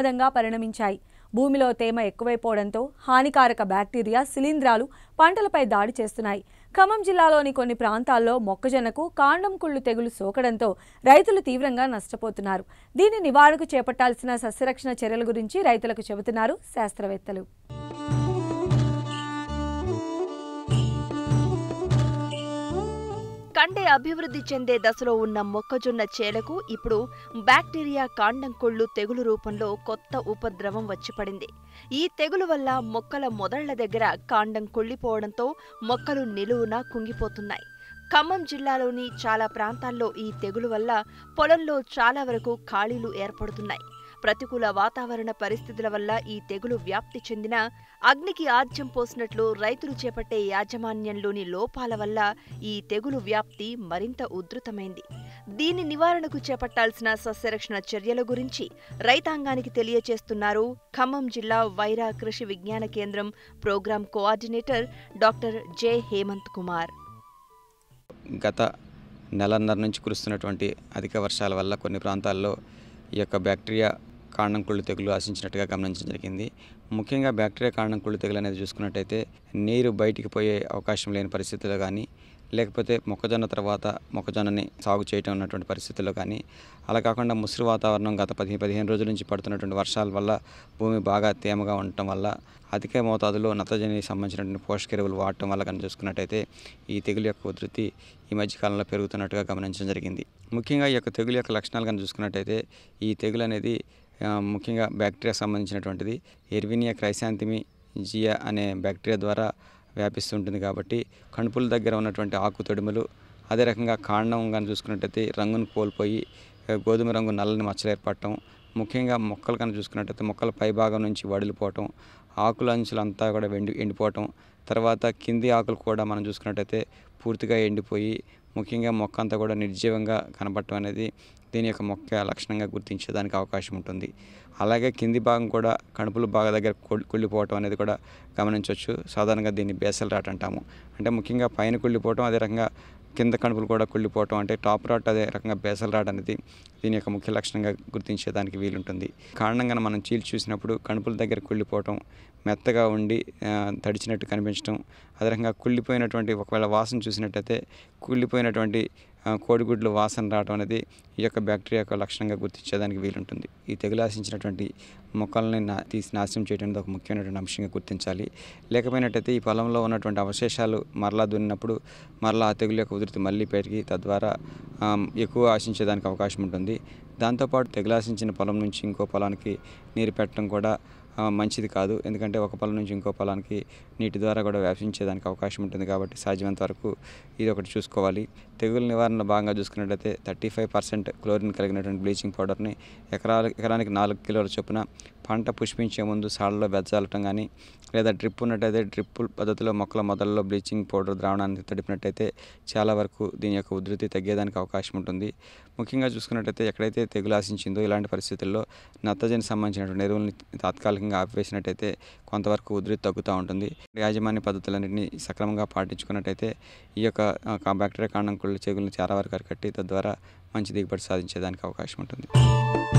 ప్రమాదంగా పరిణమించాయి భూమిలో తేమ ఎక్కువైపోవడంతో హానికారక బ్యాక్టీరియా శిలీంధ్రాలు పంటలపై దాడి చేస్తున్నాయి ఖమ్మం జిల్లాలోని కొన్ని ప్రాంతాల్లో మొక్కజొన్నకు కాండం కుళ్ళు తెగులు సోకడంతో రైతులు తీవ్రంగా నష్టపోతున్నారు దీని నివారణకు చేపట్టాల్సిన సస్యరక్షణ చర్యల గురించి రైతులకు చెబుతున్నారు శాస్త్రవేత్తలు కండే అభివృద్ధి చెందే దశలో ఉన్న మొక్కజొన్న చేలకు ఇప్పుడు బ్యాక్టీరియా కాండం కొళ్ళు తెగులు రూపంలో కొత్త ఉపద్రవం వచ్చిపడింది ఈ తెగులు వల్ల మొక్కల మొదళ్ల దగ్గర కాండం కొళ్ళిపోవడంతో మొక్కలు నిలువున కుంగిపోతున్నాయి ఖమ్మం జిల్లాలోని చాలా ప్రాంతాల్లో ఈ తెగులు వల్ల పొలంలో చాలా వరకు ఖాళీలు ఏర్పడుతున్నాయి ప్రతికూల వాతావరణ పరిస్థితుల వల్ల ఈ తెగులు వ్యాప్తి చెందిన అగ్నికి ఆజ్యం పోసినట్లు రైతులు చేపట్టే యాజమాన్యంలోని లోపాల వల్ల ఈ తెగులు వ్యాప్తి మరింత ఉధృతమైంది దీని నివారణకు చేపట్టాల్సిన సస్యరక్షణ చర్యల గురించి రైతాంగానికి తెలియచేస్తున్నారు ఖమ్మం జిల్లా వైరా కృషి విజ్ఞాన కేంద్రం program coordinator doctor J Hemanth Kumar గత నెలన్నర నుంచి కురుస్తున్నటువంటి అధిక వర్షాల వల్ల కొన్ని ప్రాంతాల్లో ఈ యొక్క బ్యాక్టీరియా కాండం కుళ్ళు తెగులు ఆశించినట్టుగా గమనించడం జరిగింది ముఖ్యంగా బ్యాక్టీరియా కాండం కుళ్ళు తెగులు అనేది చూసుకున్నట్టయితే నీరు బయటికి పోయే అవకాశం లేని పరిస్థితుల్లో కానీ లేకపోతే మొక్కజొన్న తర్వాత మొక్కజొన్నని సాగు చేయటం ఉన్నటువంటి పరిస్థితుల్లో కానీ అలా కాకుండా ముసురు వాతావరణం గత పది పదిహేను రోజుల నుంచి పడుతున్నటువంటి వర్షాల వల్ల భూమి బాగా తేమగా ఉండటం వల్ల అధిక మోతాదులో నత్రజనికి సంబంధించినటువంటి పోషక ఎరువులు వాడటం వల్ల కానీ చూసుకున్నట్టయితే ఈ తెగులు యొక్క ఉధృతి ఈ మధ్యకాలంలో పెరుగుతున్నట్టుగా గమనించడం జరిగింది ముఖ్యంగా ఈ యొక్క తెగులు యొక్క లక్షణాలు కానీ చూసుకున్నట్టయితే ఈ తెగులు అనేది ముఖ్యంగా బ్యాక్టీరియా సంబంధించినటువంటిది ఎర్వినియా క్రైశాంతిమి జియా అనే బ్యాక్టీరియా ద్వారా వ్యాపిస్తుంటుంది కాబట్టి కణుపుల దగ్గర ఉన్నటువంటి ఆకు తొడిమలు అదే రకంగా కాండం కానీ చూసుకున్నట్టయితే రంగును కోల్పోయి గోధుమ రంగు నల్లని మచ్చలు ఏర్పడటం ముఖ్యంగా మొక్కలు కానీ చూసుకున్నట్టయితే మొక్కల పైభాగం నుంచి వడిలిపోవటం ఆకుల అంచులంతా కూడా వెండి ఎండిపోవటం తర్వాత కింది ఆకులు కూడా మనం చూసుకున్నట్టయితే పూర్తిగా ఎండిపోయి ముఖ్యంగా మొక్క అంతా కూడా నిర్జీవంగా కనబడటం అనేది దీని యొక్క మొక్క లక్షణంగా గుర్తించేదానికి అవకాశం ఉంటుంది అలాగే కింది భాగం కూడా కణుపులు బాగా దగ్గర కుళ్ళిపోవటం అనేది కూడా గమనించవచ్చు సాధారణంగా దీన్ని బేసల్ రాట్ అంటాము అంటే ముఖ్యంగా పైన కుళ్ళిపోవటం అదే రకంగా కింద కణుపులు కూడా కుళ్ళిపోవటం అంటే టాప్ రాట్ అదే రకంగా బేసల్ రాట్ అనేది దీని యొక్క ముఖ్య లక్షణంగా గుర్తించేదానికి వీలుంటుంది కారణంగా మనం చీల్చి చూసినప్పుడు కణుపుల దగ్గర కుళ్ళిపోవటం మెత్తగా ఉండి తడిచినట్టు కనిపించడం అదే రకంగా కుళ్ళిపోయినటువంటి ఒకవేళ వాసన చూసినట్టయితే కుళ్ళిపోయినటువంటి కోడిగుడ్లు వాసన రావడం అనేది ఈ యొక్క బ్యాక్టీరియా యొక్క లక్షణంగా గుర్తించేదానికి వీలుంటుంది ఈ తెగులాశించినటువంటి మొక్కల్ని నా తీసి నాశనం చేయడం ఒక ముఖ్యమైనటువంటి అంశంగా గుర్తించాలి లేకపోయినట్టయితే ఈ పొలంలో ఉన్నటువంటి అవశేషాలు మరలా దున్నినప్పుడు మరలా ఆ తెగులు యొక్క ఉధృతి మళ్ళీ పెరిగి తద్వారా ఎక్కువ ఆశించేదానికి అవకాశం ఉంటుంది దాంతోపాటు తెగులాశించిన పొలం నుంచి ఇంకో పొలానికి నీరు పెట్టడం కూడా మంచిది కాదు ఎందుకంటే ఒక పొలం నుంచి ఇంకో పొలానికి నీటి ద్వారా కూడా వ్యాపించేదానికి అవకాశం ఉంటుంది కాబట్టి సాధ్యమైనంత వరకు ఇది ఒకటి చూసుకోవాలి తెగుల నివారణలో భాగంగా చూసుకున్నట్లయితే థర్టీ ఫైవ్ పర్సెంట్ క్లోరిన్ కలిగినటువంటి బ్లీచింగ్ పౌడర్ని ఎకరాల ఎకరానికి నాలుగు కిలోల చొప్పున పంట పుష్పించే ముందు సాళ్ళలో బెచ్చాలటం కానీ లేదా డ్రిప్ ఉన్నట్టయితే డ్రిప్ పద్ధతిలో మొక్కల మొదలలో బ్లీచింగ్ పౌడర్ ద్రావణాన్ని తడిపినట్టయితే చాలా వరకు దీని యొక్క ఉధృతి తగ్గేదానికి అవకాశం ఉంటుంది ముఖ్యంగా చూసుకున్నట్టయితే ఎక్కడైతే తెగులు ఆశించిందో ఇలాంటి పరిస్థితుల్లో నత్తజని సంబంధించినటువంటి ఎరువులను తాత్కాలికంగా ఆపివేసినట్టయితే కొంతవరకు ఉధృతి తగ్గుతూ ఉంటుంది యాజమాన్య పద్ధతులన్నింటినీ సక్రమంగా పాటించుకున్నట్టయితే ఈ యొక్క బ్యాక్టీరియా కాండం కుళ్ళు చేగులను చాలా వరకు అరికట్టి తద్వారా మంచి దిగుబడి సాధించేదానికి అవకాశం ఉంటుంది